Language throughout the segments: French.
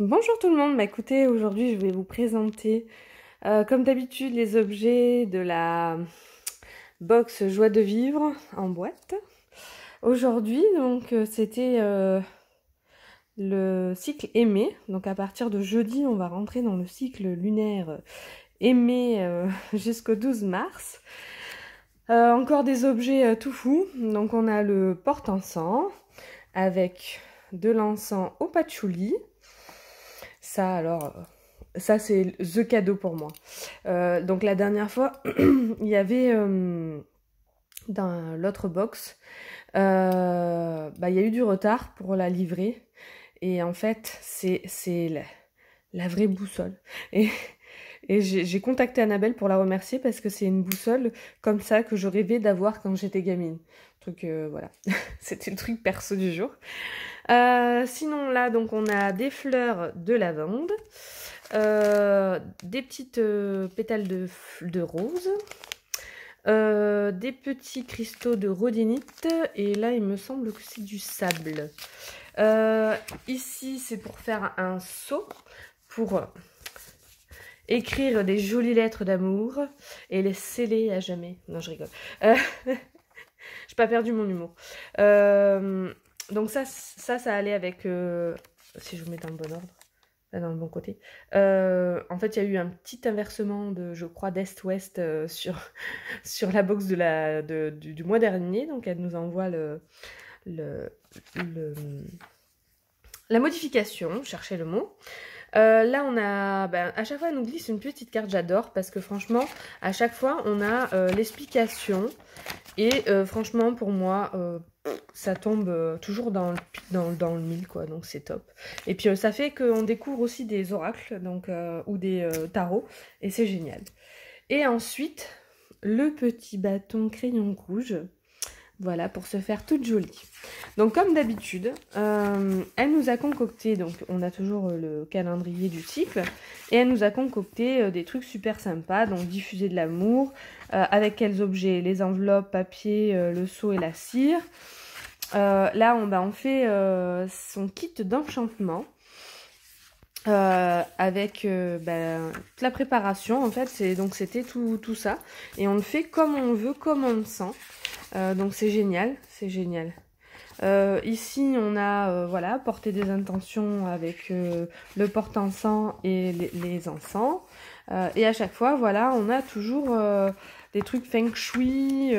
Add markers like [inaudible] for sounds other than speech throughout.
Bonjour tout le monde, bah, aujourd'hui je vais vous présenter euh, comme d'habitude les objets de la box Joie de vivre en boîte. Aujourd'hui donc euh, c'était euh, le cycle aimé, donc à partir de jeudi on va rentrer dans le cycle lunaire aimé [laughs] jusqu'au 12 mars. encore des objets tout fous, donc on a le porte-encens avec de l'encens au patchouli, ça, alors, euh, ça c'est the cadeau pour moi. Euh, donc la dernière fois, [clears throat] il y avait euh, dans l'autre box, bah, il y a eu du retard pour la livrer. Et en fait, c'est la, la vraie boussole. Et [laughs] Et j'ai contacté Annabelle pour la remercier parce que c'est une boussole comme ça que je rêvais d'avoir quand j'étais gamine. Truc, euh, voilà. [laughs] C'était le truc perso du jour. Euh, sinon, là, donc, on a des fleurs de lavande, euh, des petites pétales de, de rose, des petits cristaux de rhodinite, et là, il me semble que c'est du sable. ici, c'est pour faire un seau pour écrire des jolies lettres d'amour et les sceller à jamais. Non, je rigole. Je euh, [laughs] J'ai pas perdu mon humour. Euh, donc ça, ça, ça allait avec... Euh, si je vous mets dans le bon ordre, dans le bon côté. en fait, il y a eu un petit inversement, de, je crois, d'est-ouest sur, [laughs] sur la box de la, du, mois dernier. Donc elle nous envoie le, le, le la modification, cherchez le mot. Euh, là, on a... Ben, à chaque fois, elle nous glisse une petite carte. J'adore parce que franchement, à chaque fois, on a euh, l'explication. Et euh, franchement, pour moi, ça tombe toujours dans le, dans, mille, quoi. Donc, c'est top. Et puis, ça fait qu'on découvre aussi des oracles ou des tarots. Et c'est génial. Et ensuite, le petit bâton crayon rouge. Voilà, pour se faire toute jolie. Donc comme d'habitude, euh, elle nous a concocté, donc on a toujours euh, le calendrier du type et elle nous a concocté euh, des trucs super sympas, donc diffuser de l'amour, avec quels objets Les enveloppes, papier, le seau et la cire. là, on, bah, fait son kit d'enchantement. avec bah, toute la préparation en fait donc c'était tout, tout, ça et on le fait comme on veut comme on le sent euh, donc c'est génial, c'est génial. Euh, ici, on a euh, voilà, porté des intentions avec le porte-encens et les, encens. et à chaque fois, voilà, on a toujours des trucs feng shui,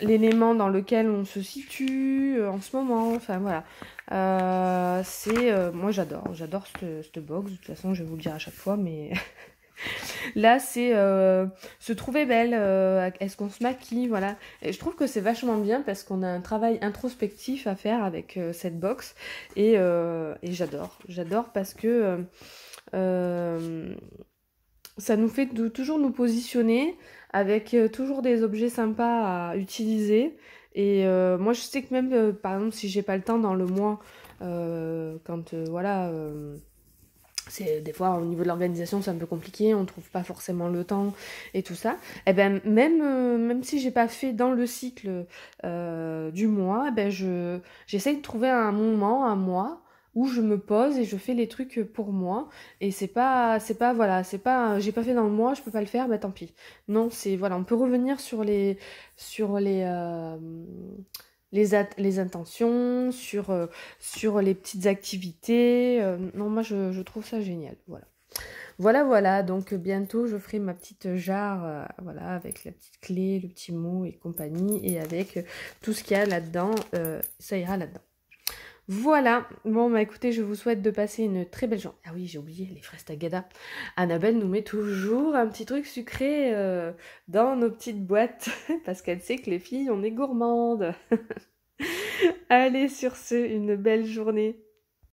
l'élément dans lequel on se situe en ce moment. Enfin voilà. c'est moi j'adore, j'adore cette box. De toute façon, je vais vous le dire à chaque fois, mais [laughs] [laughs] Là, c'est euh, se trouver belle, euh, est-ce qu'on se maquille, voilà. Et je trouve que c'est vachement bien parce qu'on a un travail introspectif à faire avec euh, cette box. Et, j'adore, j'adore parce que ça nous fait toujours nous positionner avec toujours des objets sympas à utiliser. Et moi, je sais que même, par exemple, si j'ai pas le temps dans le mois, quand voilà c'est des fois au niveau de l'organisation c'est un peu compliqué, on trouve pas forcément le temps et tout ça. Et eh ben même euh, même si j'ai pas fait dans le cycle euh, du mois, eh ben je j'essaye de trouver un moment, un mois où je me pose et je fais les trucs pour moi et c'est pas c'est pas voilà c'est pas j'ai pas fait dans le mois je peux pas le faire mais bah, tant pis non c'est voilà on peut revenir sur les sur les euh, les, intentions, sur, euh, sur les petites activités. Euh, non, moi, je, trouve ça génial. Voilà. Voilà, voilà. Donc, euh, bientôt, je ferai ma petite jarre, voilà, avec la petite clé, le petit mot et compagnie. Et avec tout ce qu'il y a là-dedans, ça ira là-dedans. Voilà, bon bah écoutez, je vous souhaite de passer une très belle journée. Ah oui, j'ai oublié les fraises tagada. Annabelle nous met toujours un petit truc sucré euh, dans nos petites boîtes [laughs] parce qu'elle sait que les filles, on est gourmandes. [laughs] Allez sur ce, une belle journée.